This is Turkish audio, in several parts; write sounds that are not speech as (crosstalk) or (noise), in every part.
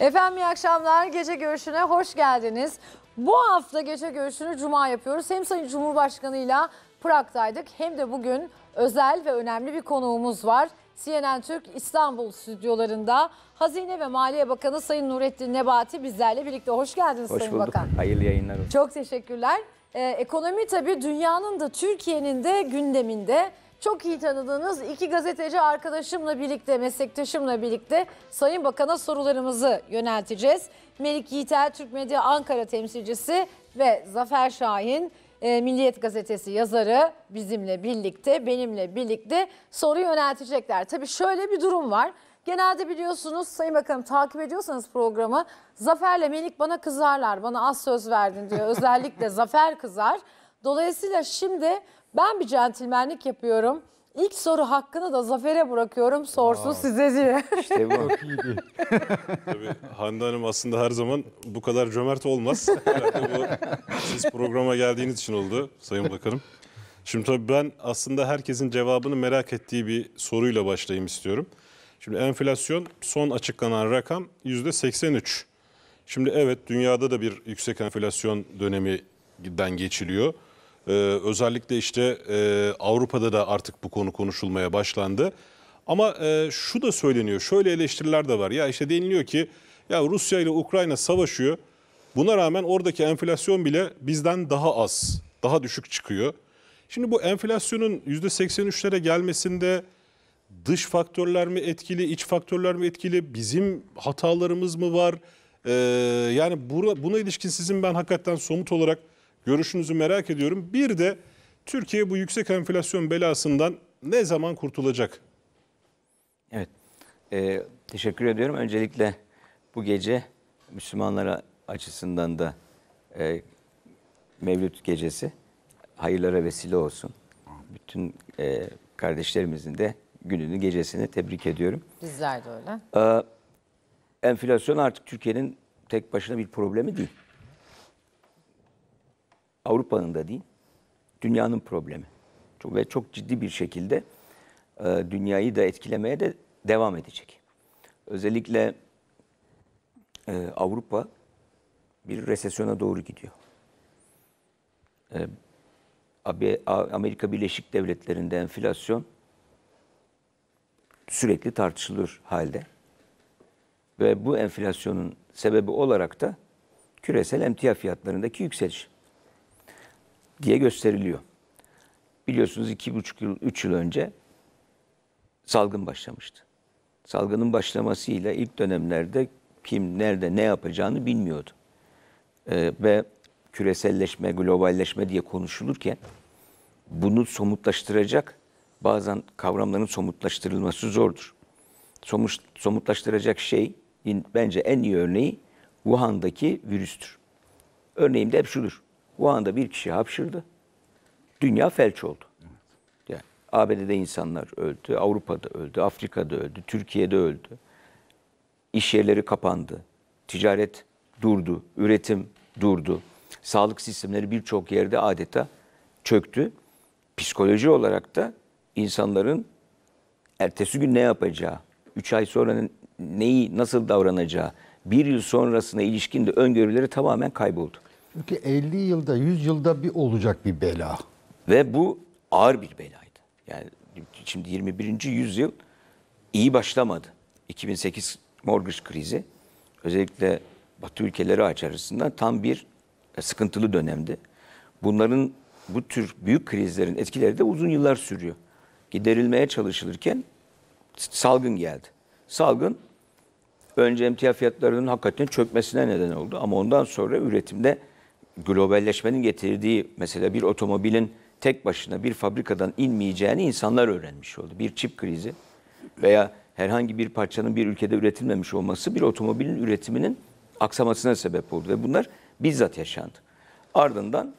Efendim iyi akşamlar. Gece görüşüne hoş geldiniz. Bu hafta gece görüşünü cuma yapıyoruz. Hem Sayın Cumhurbaşkanıyla Prag'daydık hem de bugün özel ve önemli bir konuğumuz var. CNN Türk İstanbul stüdyolarında Hazine ve Maliye Bakanı Sayın Nurettin Nebati bizlerle birlikte. Hoş geldiniz Hoş Sayın bulduk. Bakan. Hayırlı yayınlar Çok teşekkürler. Ee, ekonomi tabii dünyanın da Türkiye'nin de gündeminde çok iyi tanıdığınız iki gazeteci arkadaşımla birlikte, meslektaşımla birlikte Sayın Bakan'a sorularımızı yönelteceğiz. Melik Yiğitel, Türk Medya Ankara temsilcisi ve Zafer Şahin, e, Milliyet Gazetesi yazarı bizimle birlikte, benimle birlikte soru yöneltecekler. Tabii şöyle bir durum var. Genelde biliyorsunuz Sayın Bakanım takip ediyorsanız programı Zafer'le Melik bana kızarlar. Bana az söz verdin diyor. Özellikle (laughs) Zafer kızar. Dolayısıyla şimdi ben bir centilmenlik yapıyorum. İlk soru hakkını da Zafer'e bırakıyorum. Sorsun Aa. size diye. İşte bu. Çok iyiydi. (laughs) Tabii Hande Hanım aslında her zaman bu kadar cömert olmaz. bu siz programa geldiğiniz için oldu Sayın Bakanım. Şimdi tabii ben aslında herkesin cevabını merak ettiği bir soruyla başlayayım istiyorum. Şimdi enflasyon son açıklanan rakam %83. Şimdi evet dünyada da bir yüksek enflasyon dönemi döneminden geçiliyor. Ee, özellikle işte e, Avrupa'da da artık bu konu konuşulmaya başlandı. Ama e, şu da söyleniyor, şöyle eleştiriler de var. Ya işte deniliyor ki ya Rusya ile Ukrayna savaşıyor. Buna rağmen oradaki enflasyon bile bizden daha az, daha düşük çıkıyor. Şimdi bu enflasyonun %83'lere gelmesinde dış faktörler mi etkili, iç faktörler mi etkili, bizim hatalarımız mı var? Ee, yani buna ilişkin sizin ben hakikaten somut olarak Görüşünüzü merak ediyorum. Bir de Türkiye bu yüksek enflasyon belasından ne zaman kurtulacak? Evet, e, teşekkür ediyorum. Öncelikle bu gece Müslümanlara açısından da e, Mevlüt gecesi hayırlara vesile olsun. Bütün e, kardeşlerimizin de gününü, gecesini tebrik ediyorum. Bizler de öyle. Ee, enflasyon artık Türkiye'nin tek başına bir problemi değil. Avrupa'nın da değil, dünyanın problemi. Çok, ve çok ciddi bir şekilde e, dünyayı da etkilemeye de devam edecek. Özellikle e, Avrupa bir resesyona doğru gidiyor. E, Amerika Birleşik Devletleri'nde enflasyon sürekli tartışılır halde. Ve bu enflasyonun sebebi olarak da küresel emtia fiyatlarındaki yükseliş diye gösteriliyor. Biliyorsunuz iki buçuk yıl, üç yıl önce salgın başlamıştı. Salgının başlamasıyla ilk dönemlerde kim nerede ne yapacağını bilmiyordu. Ee, ve küreselleşme, globalleşme diye konuşulurken bunu somutlaştıracak bazen kavramların somutlaştırılması zordur. Somut, somutlaştıracak şey bence en iyi örneği Wuhan'daki virüstür. Örneğim de hep şudur. O anda bir kişi hapşırdı. Dünya felç oldu. Yani ABD'de insanlar öldü, Avrupa'da öldü, Afrika'da öldü, Türkiye'de öldü. İş yerleri kapandı. Ticaret durdu, üretim durdu. Sağlık sistemleri birçok yerde adeta çöktü. Psikoloji olarak da insanların ertesi gün ne yapacağı, 3 ay sonra neyi nasıl davranacağı, bir yıl sonrasına ilişkin de öngörüleri tamamen kayboldu. Çünkü 50 yılda, 100 yılda bir olacak bir bela. Ve bu ağır bir belaydı. Yani şimdi 21. yüzyıl iyi başlamadı. 2008 mortgage krizi özellikle Batı ülkeleri açısından tam bir e, sıkıntılı dönemdi. Bunların bu tür büyük krizlerin etkileri de uzun yıllar sürüyor. Giderilmeye çalışılırken salgın geldi. Salgın önce emtia fiyatlarının hakikaten çökmesine neden oldu ama ondan sonra üretimde globalleşmenin getirdiği mesela bir otomobilin tek başına bir fabrikadan inmeyeceğini insanlar öğrenmiş oldu. Bir çip krizi veya herhangi bir parçanın bir ülkede üretilmemiş olması bir otomobilin üretiminin aksamasına sebep oldu ve bunlar bizzat yaşandı. Ardından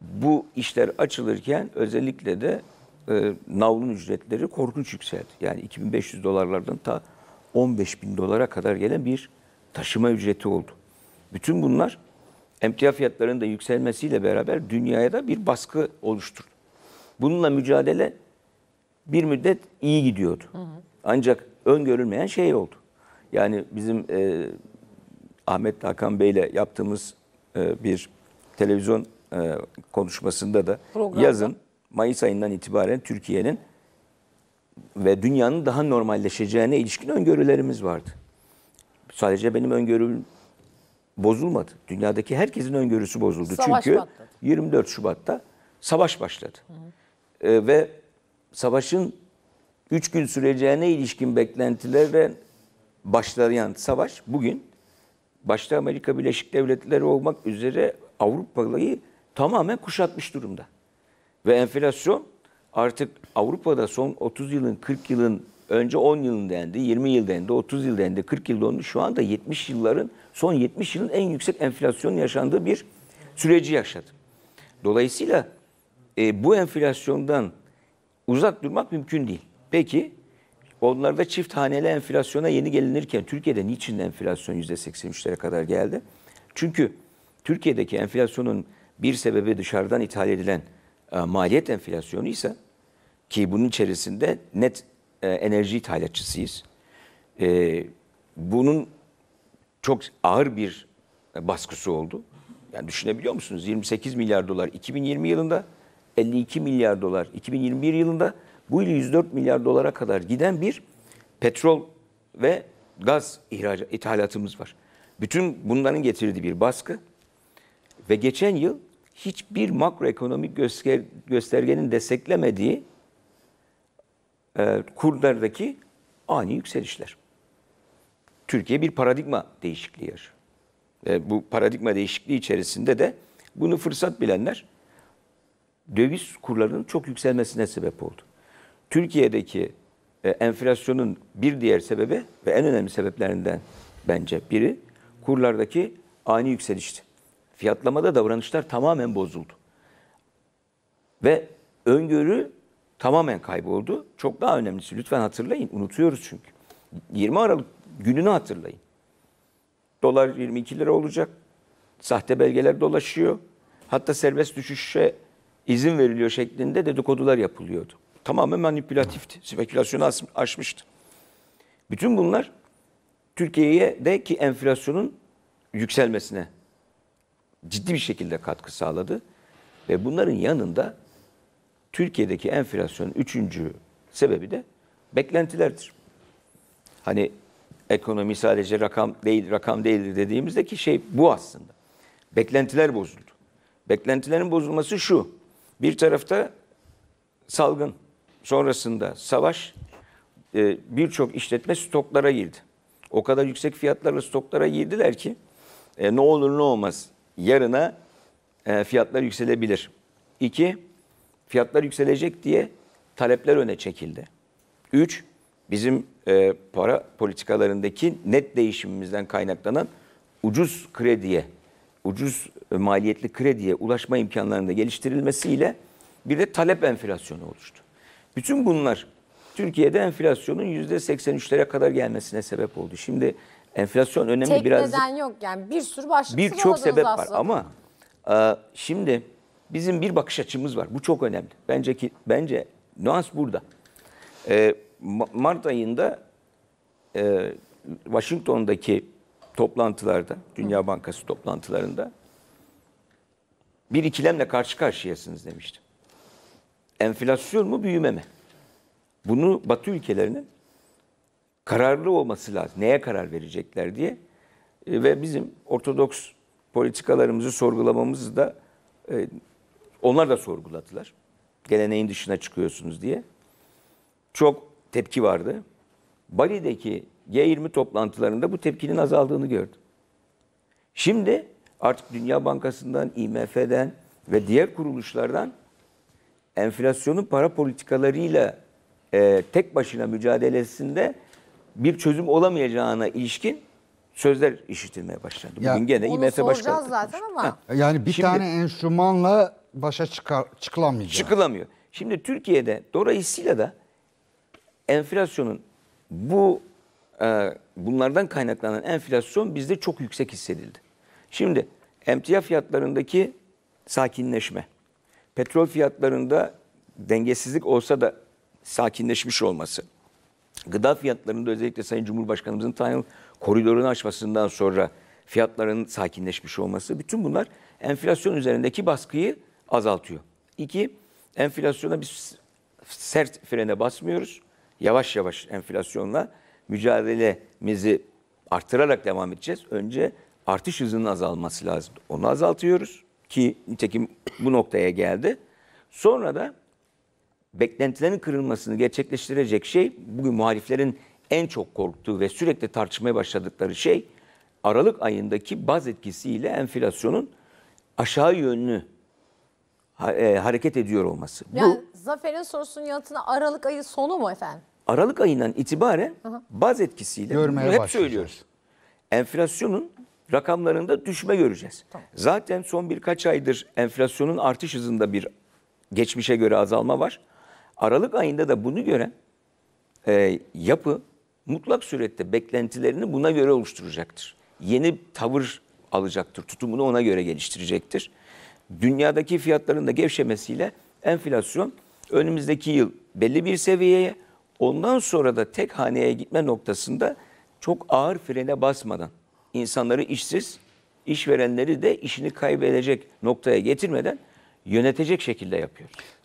bu işler açılırken özellikle de e, navlun ücretleri korkunç yükseldi. Yani 2500 dolarlardan ta 15 bin dolara kadar gelen bir taşıma ücreti oldu. Bütün bunlar emtia fiyatlarının da yükselmesiyle beraber dünyaya da bir baskı oluşturdu. Bununla mücadele bir müddet iyi gidiyordu. Hı hı. Ancak öngörülmeyen şey oldu. Yani bizim e, Ahmet Hakan Bey ile yaptığımız e, bir televizyon e, konuşmasında da Programda. yazın Mayıs ayından itibaren Türkiye'nin ve dünyanın daha normalleşeceğine ilişkin öngörülerimiz vardı. Sadece benim öngörüm bozulmadı. Dünyadaki herkesin öngörüsü bozuldu. Savaş Çünkü patladı. 24 Şubat'ta savaş başladı. Hı hı. E, ee, ve savaşın 3 gün süreceğine ilişkin beklentilere başlayan savaş bugün başta Amerika Birleşik Devletleri olmak üzere Avrupa'yı tamamen kuşatmış durumda. Ve enflasyon artık Avrupa'da son 30 yılın 40 yılın önce 10 yıl dendi, 20 yıl dendi, 30 yıl dendi, 40 yıl dendi. Şu anda 70 yılların, son 70 yılın en yüksek enflasyonun yaşandığı bir süreci yaşadık. Dolayısıyla e, bu enflasyondan uzak durmak mümkün değil. Peki onlarda çift haneli enflasyona yeni gelinirken Türkiye'de niçin enflasyon %83'lere kadar geldi? Çünkü Türkiye'deki enflasyonun bir sebebi dışarıdan ithal edilen e, maliyet enflasyonu ise ki bunun içerisinde net e, enerji ithalatçısıyız. E, bunun çok ağır bir e, baskısı oldu. Yani düşünebiliyor musunuz? 28 milyar dolar 2020 yılında, 52 milyar dolar 2021 yılında bu yıl 104 milyar dolara kadar giden bir petrol ve gaz ihraca, ithalatımız var. Bütün bunların getirdiği bir baskı ve geçen yıl hiçbir makroekonomik göster, göstergenin desteklemediği e, kurlardaki ani yükselişler. Türkiye bir paradigma değişikliği yaşıyor. E, bu paradigma değişikliği içerisinde de bunu fırsat bilenler döviz kurlarının çok yükselmesine sebep oldu. Türkiye'deki e, enflasyonun bir diğer sebebi ve en önemli sebeplerinden bence biri kurlardaki ani yükselişti. Fiyatlamada davranışlar tamamen bozuldu. Ve öngörü tamamen kayboldu. Çok daha önemlisi lütfen hatırlayın. Unutuyoruz çünkü. 20 Aralık gününü hatırlayın. Dolar 22 lira olacak. Sahte belgeler dolaşıyor. Hatta serbest düşüşe izin veriliyor şeklinde dedikodular yapılıyordu. Tamamen manipülatifti. Spekülasyonu aşmıştı. Bütün bunlar Türkiye'ye de ki enflasyonun yükselmesine ciddi bir şekilde katkı sağladı. Ve bunların yanında Türkiye'deki enflasyonun üçüncü sebebi de beklentilerdir. Hani ekonomi sadece rakam değil, rakam değildir dediğimizdeki şey bu aslında. Beklentiler bozuldu. Beklentilerin bozulması şu. Bir tarafta salgın, sonrasında savaş, e, birçok işletme stoklara girdi. O kadar yüksek fiyatlarla stoklara girdiler ki e, ne olur ne olmaz yarına e, fiyatlar yükselebilir. İki, fiyatlar yükselecek diye talepler öne çekildi. Üç, bizim e, para politikalarındaki net değişimimizden kaynaklanan ucuz krediye, ucuz e, maliyetli krediye ulaşma imkanlarının geliştirilmesiyle bir de talep enflasyonu oluştu. Bütün bunlar Türkiye'de enflasyonun %83'lere kadar gelmesine sebep oldu. Şimdi enflasyon önemli Tek biraz... Tek neden yok yani bir sürü başlık Birçok sebep var aslında. ama e, şimdi bizim bir bakış açımız var. Bu çok önemli. Bence ki bence nüans burada. Ee, Mart ayında e, Washington'daki toplantılarda, Dünya Bankası toplantılarında bir ikilemle karşı karşıyasınız demiştim. Enflasyon mu büyüme mi? Bunu Batı ülkelerinin kararlı olması lazım. Neye karar verecekler diye. E, ve bizim ortodoks politikalarımızı sorgulamamızı da e, onlar da sorguladılar. Geleneğin dışına çıkıyorsunuz diye. Çok tepki vardı. Bali'deki G20 toplantılarında bu tepkinin azaldığını gördüm. Şimdi artık Dünya Bankası'ndan, IMF'den ve diğer kuruluşlardan enflasyonun para politikalarıyla e, tek başına mücadelesinde bir çözüm olamayacağına ilişkin sözler işitilmeye başlandı. Bugün ya, gene IMF Başkanı. zaten ama. Ha. Yani bir Şimdi, tane enstrümanla başa çıkar, çıkılamayacak. Çıkılamıyor. Şimdi Türkiye'de dolayısıyla da enflasyonun bu e, bunlardan kaynaklanan enflasyon bizde çok yüksek hissedildi. Şimdi emtia fiyatlarındaki sakinleşme, petrol fiyatlarında dengesizlik olsa da sakinleşmiş olması, gıda fiyatlarında özellikle Sayın Cumhurbaşkanımızın tayin koridorunu açmasından sonra fiyatların sakinleşmiş olması, bütün bunlar enflasyon üzerindeki baskıyı azaltıyor. İki, enflasyona biz sert frene basmıyoruz. Yavaş yavaş enflasyonla mücadelemizi artırarak devam edeceğiz. Önce artış hızının azalması lazım. Onu azaltıyoruz ki nitekim bu noktaya geldi. Sonra da beklentilerin kırılmasını gerçekleştirecek şey bugün muhaliflerin en çok korktuğu ve sürekli tartışmaya başladıkları şey Aralık ayındaki baz etkisiyle enflasyonun aşağı yönlü e, hareket ediyor olması. Yani Bu, Zafer'in sorusunun yanıtına Aralık ayı sonu mu efendim? Aralık ayından itibaren baz etkisiyle Görmeye bunu hep söylüyoruz. Enflasyonun rakamlarında düşme göreceğiz. Tamam. Zaten son birkaç aydır enflasyonun artış hızında bir geçmişe göre azalma var. Aralık ayında da bunu gören e, yapı mutlak surette beklentilerini buna göre oluşturacaktır. Yeni tavır alacaktır, tutumunu ona göre geliştirecektir dünyadaki fiyatların da gevşemesiyle enflasyon önümüzdeki yıl belli bir seviyeye ondan sonra da tek haneye gitme noktasında çok ağır frene basmadan insanları işsiz, işverenleri de işini kaybedecek noktaya getirmeden yönetecek şekilde yapıyor.